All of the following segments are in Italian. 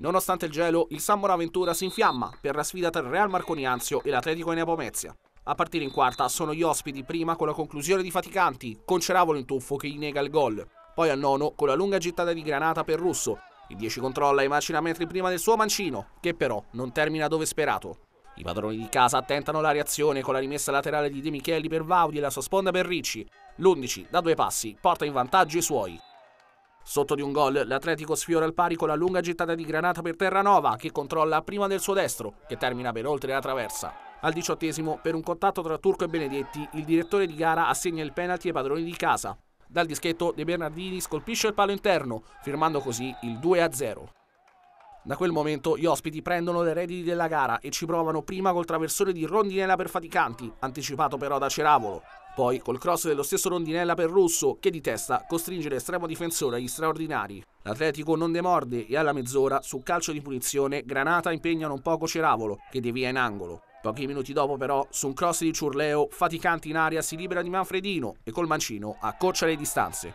Nonostante il gelo, il San Bonaventura si infiamma per la sfida tra il Real Marconianzio e l'Atletico Enea Pomezia. A partire in quarta sono gli ospiti prima con la conclusione di Faticanti, con Ceravolo in tuffo che gli nega il gol. Poi al nono con la lunga gittata di granata per Russo. Il 10 controlla e macina metri prima del suo mancino, che però non termina dove sperato. I padroni di casa tentano la reazione con la rimessa laterale di De Micheli per Vaudi e la sua sponda per Ricci. L'11, da due passi, porta in vantaggio i suoi. Sotto di un gol, l'Atletico sfiora il pari con la lunga gittata di Granata per Terranova, che controlla prima del suo destro, che termina ben oltre la traversa. Al diciottesimo, per un contatto tra Turco e Benedetti, il direttore di gara assegna il penalty ai padroni di casa. Dal dischetto De Bernardini scolpisce il palo interno, firmando così il 2-0. Da quel momento gli ospiti prendono le redini della gara e ci provano prima col traversone di Rondinella per Faticanti, anticipato però da Ceravolo. Poi col cross dello stesso Rondinella per Russo, che di testa costringe l'estremo difensore agli straordinari. L'Atletico non demorde e alla mezz'ora, su calcio di punizione, Granata impegna un poco Ceravolo, che devia in angolo. Pochi minuti dopo però, su un cross di Ciurleo, Faticanti in aria si libera di Manfredino e col mancino accorcia le distanze.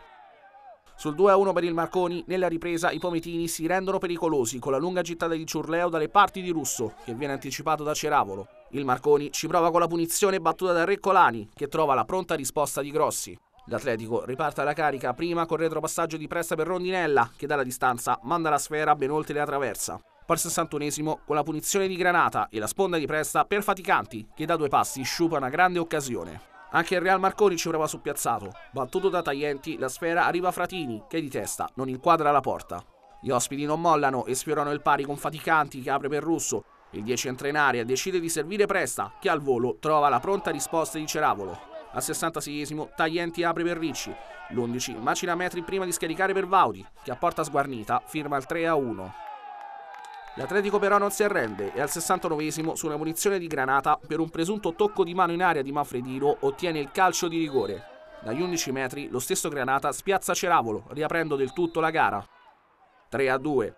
Sul 2-1 per il Marconi, nella ripresa i Pometini si rendono pericolosi con la lunga gittata di Ciurleo dalle parti di Russo, che viene anticipato da Ceravolo. Il Marconi ci prova con la punizione battuta da Reccolani, che trova la pronta risposta di Grossi. L'Atletico riparte la carica prima col retropassaggio di Presta per Rondinella, che dalla distanza manda la sfera ben oltre la traversa. Poi il 61 con la punizione di Granata e la sponda di Presta per Faticanti, che da due passi sciupa una grande occasione. Anche il Real Marconi ci prova sul piazzato. Battuto da Taglienti, la sfera arriva a Fratini, che di testa non inquadra la porta. Gli ospiti non mollano e sfiorano il pari con Faticanti che apre per Russo. Il 10 entra in aria, decide di servire Presta, che al volo trova la pronta risposta di Ceravolo. Al 66esimo Taglienti apre per Ricci. L'11 macina metri prima di scaricare per Vaudi, che a porta sguarnita firma il 3 1. L'Atletico però non si arrende e al 69esimo su una munizione di granata per un presunto tocco di mano in aria di Manfredino ottiene il calcio di rigore. Dagli 11 metri lo stesso Granata spiazza Ceravolo, riaprendo del tutto la gara. 3 a 2.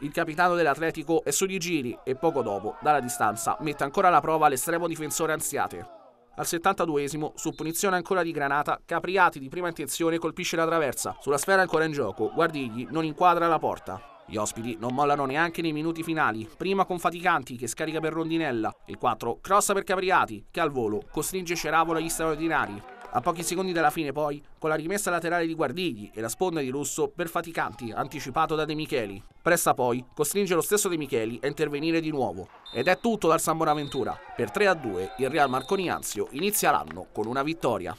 Il capitano dell'Atletico è sugli giri e poco dopo, dalla distanza, mette ancora alla prova l'estremo difensore Anziate. Al 72esimo, su punizione ancora di Granata, Capriati di prima intenzione colpisce la traversa. Sulla sfera ancora in gioco, Guardigli non inquadra la porta. Gli ospiti non mollano neanche nei minuti finali, prima con Faticanti che scarica per Rondinella, il 4 crossa per Capriati che al volo costringe Ceravola agli straordinari. A pochi secondi dalla fine poi, con la rimessa laterale di Guardigli e la sponda di Russo per Faticanti, anticipato da De Micheli. Presta poi, costringe lo stesso De Micheli a intervenire di nuovo. Ed è tutto dal San Bonaventura. Per 3-2 il Real Marconi Anzio inizia l'anno con una vittoria.